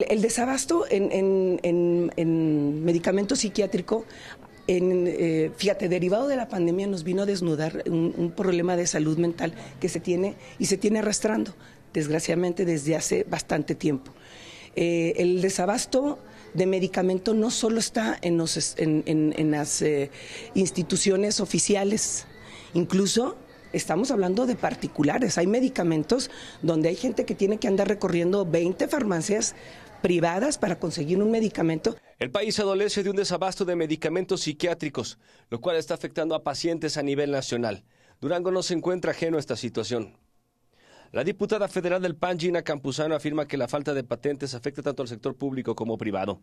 El desabasto en, en, en, medicamento psiquiátrico en, eh, fíjate, derivado de la pandemia nos vino a desnudar un, problema de salud mental que se tiene y se tiene arrastrando, desgraciadamente, desde hace bastante tiempo. Eh, el desabasto de medicamento no solo está en, los, en, las eh, instituciones oficiales, incluso estamos hablando de particulares. Hay medicamentos donde hay gente que tiene que andar recorriendo 20 farmacias privadas para conseguir un medicamento. El país adolece de un desabasto de medicamentos psiquiátricos, lo cual está afectando a pacientes a nivel nacional. Durango no se encuentra ajeno a esta situación. La diputada federal del PAN, Gina Campuzano, afirma que la falta de patentes afecta tanto al sector público como privado.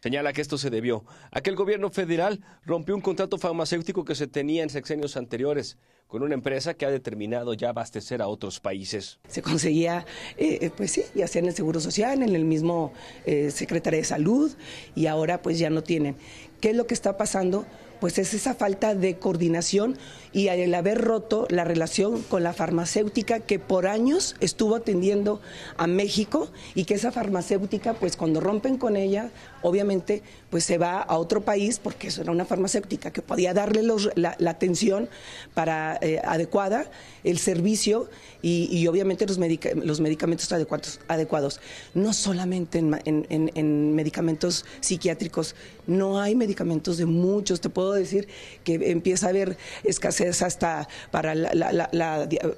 Señala que esto se debió a que el gobierno federal rompió un contrato farmacéutico que se tenía en sexenios anteriores, con una empresa que ha determinado ya abastecer a otros países. Se conseguía, eh, eh, pues sí, ya sea en el Seguro Social, en el mismo eh, Secretario de Salud, y ahora pues ya no tienen. ¿Qué es lo que está pasando? Pues es esa falta de coordinación y el haber roto la relación con la farmacéutica que por años estuvo atendiendo a México y que esa farmacéutica, pues cuando rompen con ella, obviamente pues se va a otro país porque eso era una farmacéutica que podía darle la, la atención para eh, adecuada, el servicio y, obviamente los, los medicamentos adecuados, adecuados. No solamente en, medicamentos psiquiátricos, no hay medicamentos de muchos. Te puedo decir que empieza a haber escasez hasta para,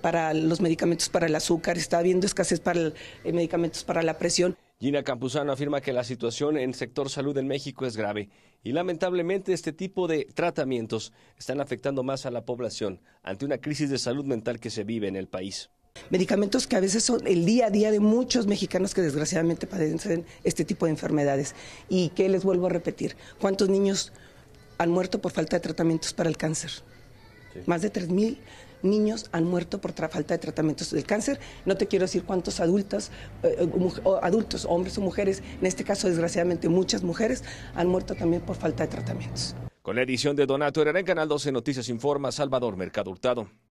para los medicamentos para el azúcar, está habiendo escasez para el, eh, medicamentos para la presión. Gina Campuzano afirma que la situación en el sector salud en México es grave y lamentablemente este tipo de tratamientos están afectando más a la población ante una crisis de salud mental que se vive en el país. Medicamentos que a veces son el día a día de muchos mexicanos que desgraciadamente padecen este tipo de enfermedades. Y que les vuelvo a repetir, ¿cuántos niños han muerto por falta de tratamientos para el cáncer? Más de 3.000 niños han muerto por falta de tratamientos del cáncer. No te quiero decir cuántos adultos, eh, eh, adultos, hombres o mujeres, en este caso desgraciadamente muchas mujeres, han muerto también por falta de tratamientos. Con la edición de Donato Herrera en Canal 12 Noticias Informa, Salvador Mercado Hurtado.